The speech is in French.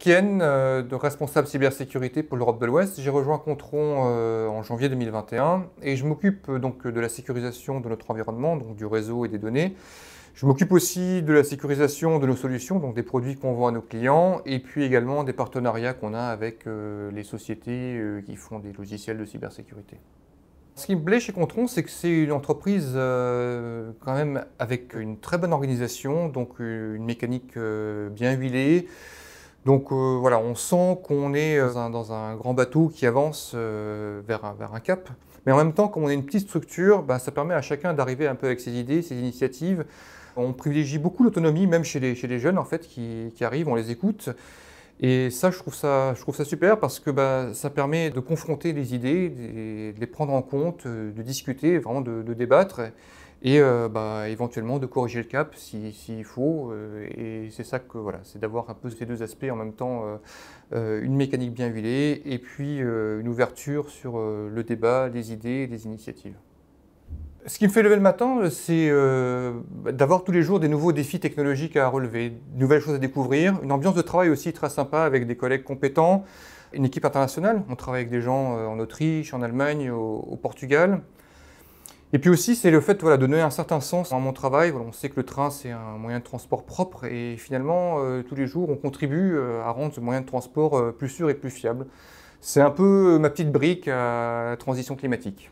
Kien, euh, responsable cybersécurité pour l'Europe de l'Ouest. J'ai rejoint Contron euh, en janvier 2021 et je m'occupe euh, donc de la sécurisation de notre environnement, donc du réseau et des données. Je m'occupe aussi de la sécurisation de nos solutions, donc des produits qu'on vend à nos clients, et puis également des partenariats qu'on a avec les sociétés qui font des logiciels de cybersécurité. Ce qui me plaît chez Contron, c'est que c'est une entreprise quand même avec une très bonne organisation, donc une mécanique bien huilée, donc euh, voilà, on sent qu'on est euh, dans un, grand bateau qui avance euh, vers, un, vers, un, cap. Mais en même temps, comme on est une petite structure, bah, ça permet à chacun d'arriver un peu avec ses idées, ses initiatives. On privilégie beaucoup l'autonomie, même chez les, jeunes en fait, qui, arrivent, on les écoute. Et ça je, trouve ça, super parce que bah, ça permet de confronter les idées, de les prendre en compte, de discuter, vraiment de débattre et euh, bah, éventuellement de corriger le cap s'il si, faut. Euh, et c'est ça que voilà, c'est d'avoir un peu ces deux aspects en même temps, euh, une mécanique bien huilée et puis une ouverture sur le débat, les idées, les initiatives. Ce qui me fait lever le matin, c'est d'avoir tous les jours des nouveaux défis technologiques à relever, de nouvelles choses à découvrir, une ambiance de travail aussi très sympa avec des collègues compétents, une équipe internationale. On travaille avec des gens en Autriche, en Allemagne, au Portugal. Et puis aussi, c'est le fait de donner un certain sens à mon travail. on sait que le train, c'est un moyen de transport propre et finalement, euh, tous les jours, on contribue euh, à rendre ce moyen de transport euh, plus sûr et plus fiable. C'est un peu ma petite brique à la transition climatique.